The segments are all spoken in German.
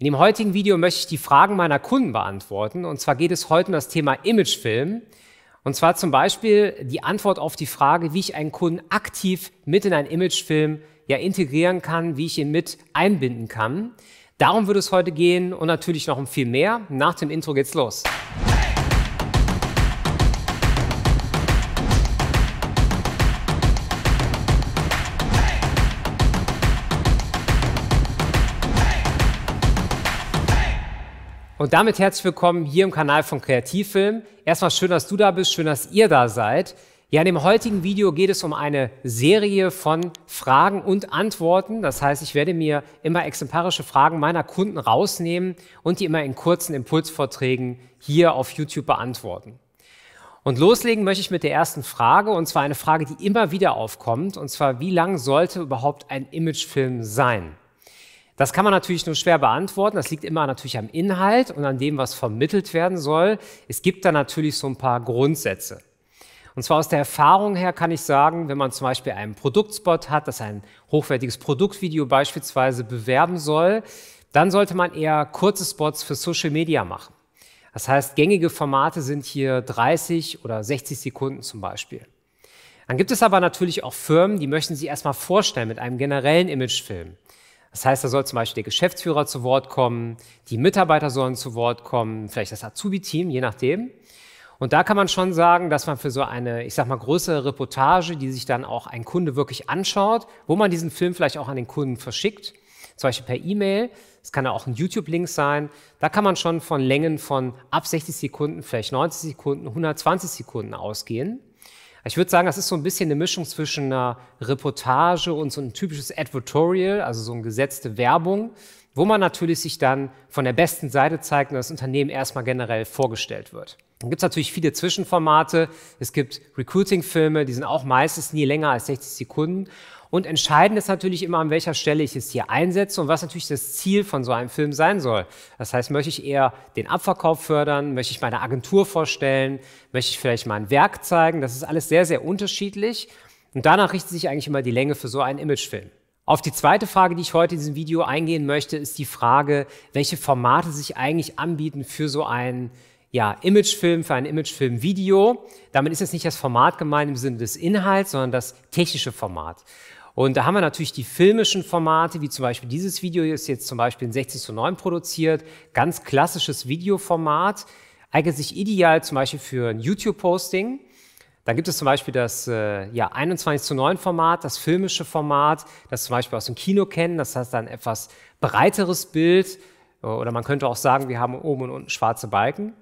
In dem heutigen Video möchte ich die Fragen meiner Kunden beantworten. Und zwar geht es heute um das Thema Imagefilm. Und zwar zum Beispiel die Antwort auf die Frage, wie ich einen Kunden aktiv mit in einen Imagefilm ja integrieren kann, wie ich ihn mit einbinden kann. Darum wird es heute gehen und natürlich noch um viel mehr. Nach dem Intro geht's los. Und damit herzlich willkommen hier im Kanal von Kreativfilm. Erstmal schön, dass du da bist, schön, dass ihr da seid. Ja, in dem heutigen Video geht es um eine Serie von Fragen und Antworten. Das heißt, ich werde mir immer exemplarische Fragen meiner Kunden rausnehmen und die immer in kurzen Impulsvorträgen hier auf YouTube beantworten. Und loslegen möchte ich mit der ersten Frage, und zwar eine Frage, die immer wieder aufkommt, und zwar, wie lang sollte überhaupt ein Imagefilm sein? Das kann man natürlich nur schwer beantworten. Das liegt immer natürlich am Inhalt und an dem, was vermittelt werden soll. Es gibt da natürlich so ein paar Grundsätze. Und zwar aus der Erfahrung her kann ich sagen, wenn man zum Beispiel einen Produktspot hat, das ein hochwertiges Produktvideo beispielsweise bewerben soll, dann sollte man eher kurze Spots für Social Media machen. Das heißt, gängige Formate sind hier 30 oder 60 Sekunden zum Beispiel. Dann gibt es aber natürlich auch Firmen, die möchten sich erstmal vorstellen mit einem generellen Imagefilm. Das heißt, da soll zum Beispiel der Geschäftsführer zu Wort kommen, die Mitarbeiter sollen zu Wort kommen, vielleicht das Azubi-Team, je nachdem. Und da kann man schon sagen, dass man für so eine, ich sag mal, größere Reportage, die sich dann auch ein Kunde wirklich anschaut, wo man diesen Film vielleicht auch an den Kunden verschickt, zum Beispiel per E-Mail, das kann ja auch ein YouTube-Link sein, da kann man schon von Längen von ab 60 Sekunden, vielleicht 90 Sekunden, 120 Sekunden ausgehen. Ich würde sagen, das ist so ein bisschen eine Mischung zwischen einer Reportage und so ein typisches Advertorial, also so eine gesetzte Werbung, wo man natürlich sich dann von der besten Seite zeigt und das Unternehmen erstmal generell vorgestellt wird. Dann gibt es natürlich viele Zwischenformate. Es gibt Recruiting-Filme, die sind auch meistens nie länger als 60 Sekunden. Und entscheidend ist natürlich immer, an welcher Stelle ich es hier einsetze und was natürlich das Ziel von so einem Film sein soll. Das heißt, möchte ich eher den Abverkauf fördern, möchte ich meine Agentur vorstellen, möchte ich vielleicht mein Werk zeigen. Das ist alles sehr, sehr unterschiedlich. Und danach richtet sich eigentlich immer die Länge für so einen Imagefilm. Auf die zweite Frage, die ich heute in diesem Video eingehen möchte, ist die Frage, welche Formate sich eigentlich anbieten für so einen ja, Imagefilm für ein Imagefilm-Video. Damit ist jetzt nicht das Format gemeint im Sinne des Inhalts, sondern das technische Format. Und da haben wir natürlich die filmischen Formate, wie zum Beispiel dieses Video hier ist jetzt zum Beispiel in 60 zu 9 produziert, ganz klassisches Videoformat, eignet sich ideal zum Beispiel für ein YouTube-Posting. Dann gibt es zum Beispiel das äh, ja, 21 zu 9 Format, das filmische Format, das zum Beispiel aus dem Kino kennen, das heißt dann etwas breiteres Bild oder man könnte auch sagen, wir haben oben und unten schwarze Balken.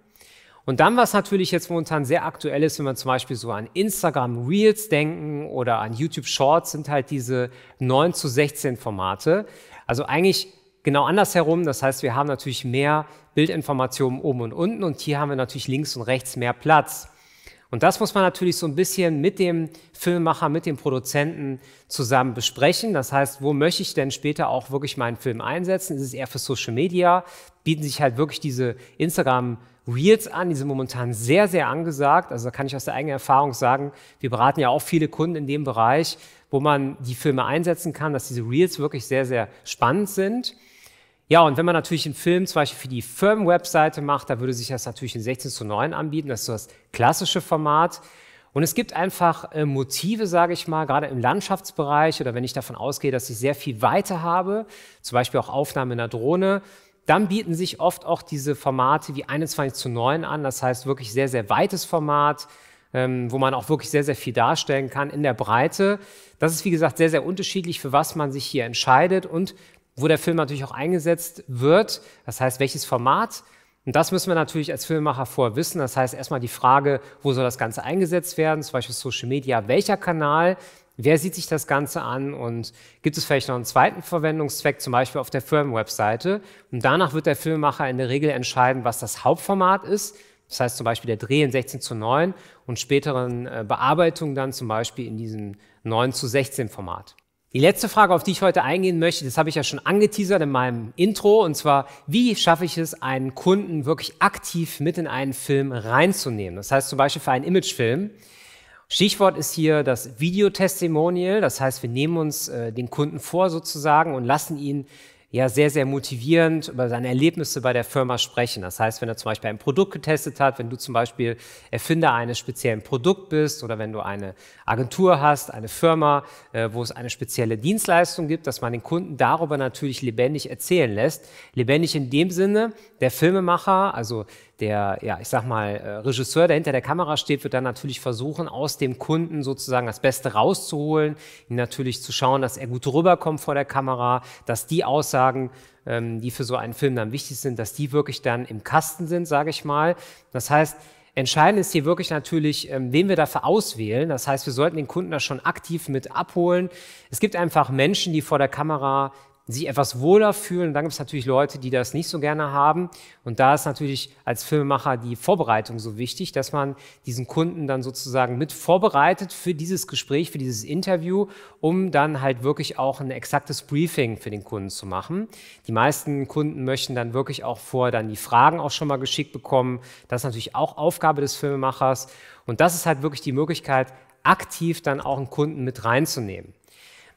Und dann, was natürlich jetzt momentan sehr aktuell ist, wenn man zum Beispiel so an Instagram Reels denken oder an YouTube Shorts, sind halt diese 9 zu 16 Formate. Also eigentlich genau andersherum. Das heißt, wir haben natürlich mehr Bildinformationen oben und unten und hier haben wir natürlich links und rechts mehr Platz. Und das muss man natürlich so ein bisschen mit dem Filmemacher, mit dem Produzenten zusammen besprechen. Das heißt, wo möchte ich denn später auch wirklich meinen Film einsetzen? Ist es eher für Social Media? Bieten sich halt wirklich diese Instagram Reels an, die sind momentan sehr, sehr angesagt. Also da kann ich aus der eigenen Erfahrung sagen, wir beraten ja auch viele Kunden in dem Bereich, wo man die Filme einsetzen kann, dass diese Reels wirklich sehr, sehr spannend sind. Ja, und wenn man natürlich einen Film zum Beispiel für die Firmenwebseite macht, da würde sich das natürlich in 16 zu 9 anbieten. Das ist so das klassische Format. Und es gibt einfach äh, Motive, sage ich mal, gerade im Landschaftsbereich oder wenn ich davon ausgehe, dass ich sehr viel Weite habe, zum Beispiel auch Aufnahmen in der Drohne, dann bieten sich oft auch diese Formate wie 21 zu 9 an. Das heißt wirklich sehr, sehr weites Format, ähm, wo man auch wirklich sehr, sehr viel darstellen kann in der Breite. Das ist, wie gesagt, sehr, sehr unterschiedlich, für was man sich hier entscheidet. Und wo der Film natürlich auch eingesetzt wird. Das heißt, welches Format? Und das müssen wir natürlich als Filmemacher vorher wissen. Das heißt, erstmal die Frage, wo soll das Ganze eingesetzt werden? Zum Beispiel Social Media, welcher Kanal? Wer sieht sich das Ganze an und gibt es vielleicht noch einen zweiten Verwendungszweck, zum Beispiel auf der Firmenwebseite? Und danach wird der Filmemacher in der Regel entscheiden, was das Hauptformat ist. Das heißt zum Beispiel der Dreh in 16 zu 9 und späteren äh, Bearbeitungen dann zum Beispiel in diesem 9 zu 16 Format. Die letzte Frage, auf die ich heute eingehen möchte, das habe ich ja schon angeteasert in meinem Intro, und zwar, wie schaffe ich es, einen Kunden wirklich aktiv mit in einen Film reinzunehmen? Das heißt zum Beispiel für einen Imagefilm. Stichwort ist hier das Videotestimonial, das heißt, wir nehmen uns äh, den Kunden vor sozusagen und lassen ihn ja sehr, sehr motivierend über seine Erlebnisse bei der Firma sprechen. Das heißt, wenn er zum Beispiel ein Produkt getestet hat, wenn du zum Beispiel Erfinder eines speziellen Produkts bist oder wenn du eine Agentur hast, eine Firma, äh, wo es eine spezielle Dienstleistung gibt, dass man den Kunden darüber natürlich lebendig erzählen lässt. Lebendig in dem Sinne, der Filmemacher, also der, ja, ich sag mal, äh, Regisseur, der hinter der Kamera steht, wird dann natürlich versuchen, aus dem Kunden sozusagen das Beste rauszuholen, natürlich zu schauen, dass er gut rüberkommt vor der Kamera, dass die Aussagen, ähm, die für so einen Film dann wichtig sind, dass die wirklich dann im Kasten sind, sage ich mal. Das heißt, Entscheidend ist hier wirklich natürlich, ähm, wen wir dafür auswählen. Das heißt, wir sollten den Kunden da schon aktiv mit abholen. Es gibt einfach Menschen, die vor der Kamera sich etwas wohler fühlen. Und dann gibt es natürlich Leute, die das nicht so gerne haben. Und da ist natürlich als Filmemacher die Vorbereitung so wichtig, dass man diesen Kunden dann sozusagen mit vorbereitet für dieses Gespräch, für dieses Interview, um dann halt wirklich auch ein exaktes Briefing für den Kunden zu machen. Die meisten Kunden möchten dann wirklich auch vorher dann die Fragen auch schon mal geschickt bekommen. Das ist natürlich auch Aufgabe des Filmemachers. Und das ist halt wirklich die Möglichkeit, aktiv dann auch einen Kunden mit reinzunehmen.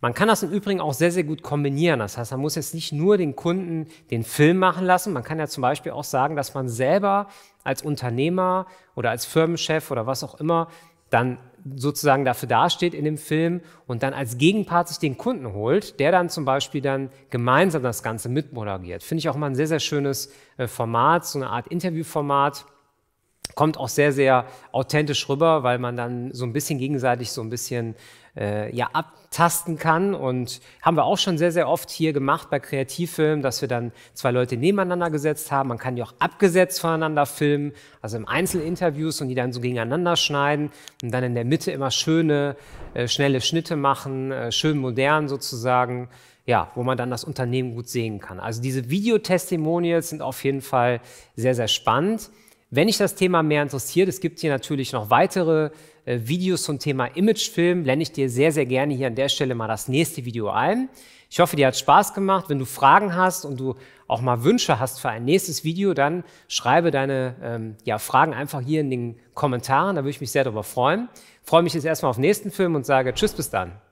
Man kann das im Übrigen auch sehr, sehr gut kombinieren. Das heißt, man muss jetzt nicht nur den Kunden den Film machen lassen. Man kann ja zum Beispiel auch sagen, dass man selber als Unternehmer oder als Firmenchef oder was auch immer dann sozusagen dafür dasteht in dem Film und dann als Gegenpart sich den Kunden holt, der dann zum Beispiel dann gemeinsam das Ganze mitmoderiert. Finde ich auch mal ein sehr, sehr schönes äh, Format, so eine Art Interviewformat. Kommt auch sehr, sehr authentisch rüber, weil man dann so ein bisschen gegenseitig so ein bisschen äh, ja abtasten kann. Und haben wir auch schon sehr, sehr oft hier gemacht bei Kreativfilmen, dass wir dann zwei Leute nebeneinander gesetzt haben. Man kann die auch abgesetzt voneinander filmen, also im Einzelinterviews und die dann so gegeneinander schneiden und dann in der Mitte immer schöne, äh, schnelle Schnitte machen, äh, schön modern sozusagen. Ja, wo man dann das Unternehmen gut sehen kann. Also diese Videotestimonials sind auf jeden Fall sehr, sehr spannend. Wenn dich das Thema mehr interessiert, es gibt hier natürlich noch weitere äh, Videos zum Thema Imagefilm lerne ich dir sehr, sehr gerne hier an der Stelle mal das nächste Video ein. Ich hoffe, dir hat Spaß gemacht. Wenn du Fragen hast und du auch mal Wünsche hast für ein nächstes Video, dann schreibe deine ähm, ja, Fragen einfach hier in den Kommentaren. Da würde ich mich sehr darüber freuen. Ich freue mich jetzt erstmal auf den nächsten Film und sage Tschüss, bis dann.